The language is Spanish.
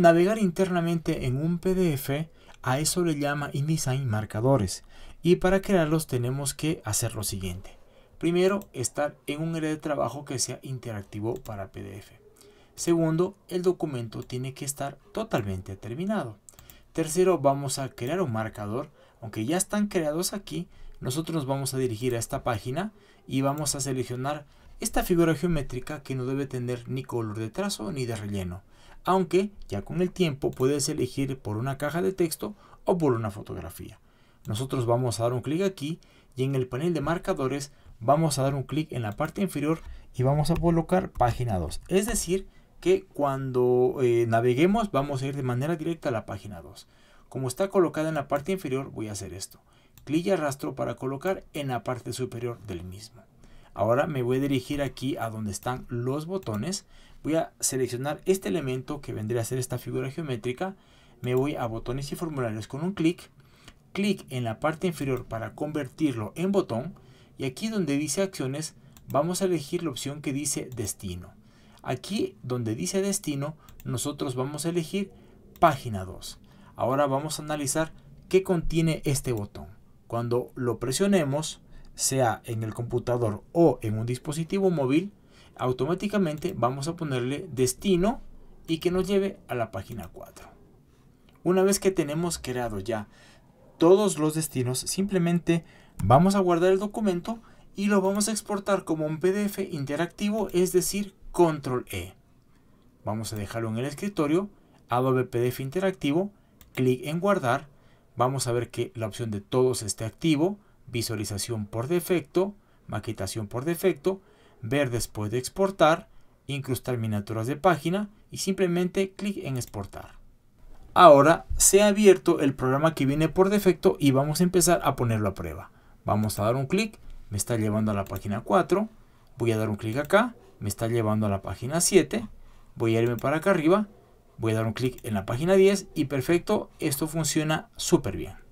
Navegar internamente en un PDF, a eso le llama InDesign marcadores. Y para crearlos tenemos que hacer lo siguiente. Primero, estar en un área de trabajo que sea interactivo para PDF. Segundo, el documento tiene que estar totalmente terminado. Tercero, vamos a crear un marcador. Aunque ya están creados aquí, nosotros nos vamos a dirigir a esta página y vamos a seleccionar esta figura geométrica que no debe tener ni color de trazo ni de relleno aunque ya con el tiempo puedes elegir por una caja de texto o por una fotografía. Nosotros vamos a dar un clic aquí y en el panel de marcadores vamos a dar un clic en la parte inferior y vamos a colocar página 2. Es decir, que cuando eh, naveguemos vamos a ir de manera directa a la página 2. Como está colocada en la parte inferior voy a hacer esto. Clic y arrastro para colocar en la parte superior del mismo. Ahora me voy a dirigir aquí a donde están los botones. Voy a seleccionar este elemento que vendría a ser esta figura geométrica. Me voy a botones y formularios con un clic. Clic en la parte inferior para convertirlo en botón. Y aquí donde dice acciones, vamos a elegir la opción que dice destino. Aquí donde dice destino, nosotros vamos a elegir página 2. Ahora vamos a analizar qué contiene este botón. Cuando lo presionemos, sea en el computador o en un dispositivo móvil, automáticamente vamos a ponerle destino y que nos lleve a la página 4. Una vez que tenemos creado ya todos los destinos, simplemente vamos a guardar el documento y lo vamos a exportar como un PDF interactivo, es decir, control E. Vamos a dejarlo en el escritorio, Adobe PDF interactivo, clic en guardar, vamos a ver que la opción de todos esté activo, visualización por defecto, maquetación por defecto, ver después de exportar, incrustar miniaturas de página y simplemente clic en exportar. Ahora se ha abierto el programa que viene por defecto y vamos a empezar a ponerlo a prueba. Vamos a dar un clic, me está llevando a la página 4, voy a dar un clic acá, me está llevando a la página 7, voy a irme para acá arriba, voy a dar un clic en la página 10 y perfecto, esto funciona súper bien.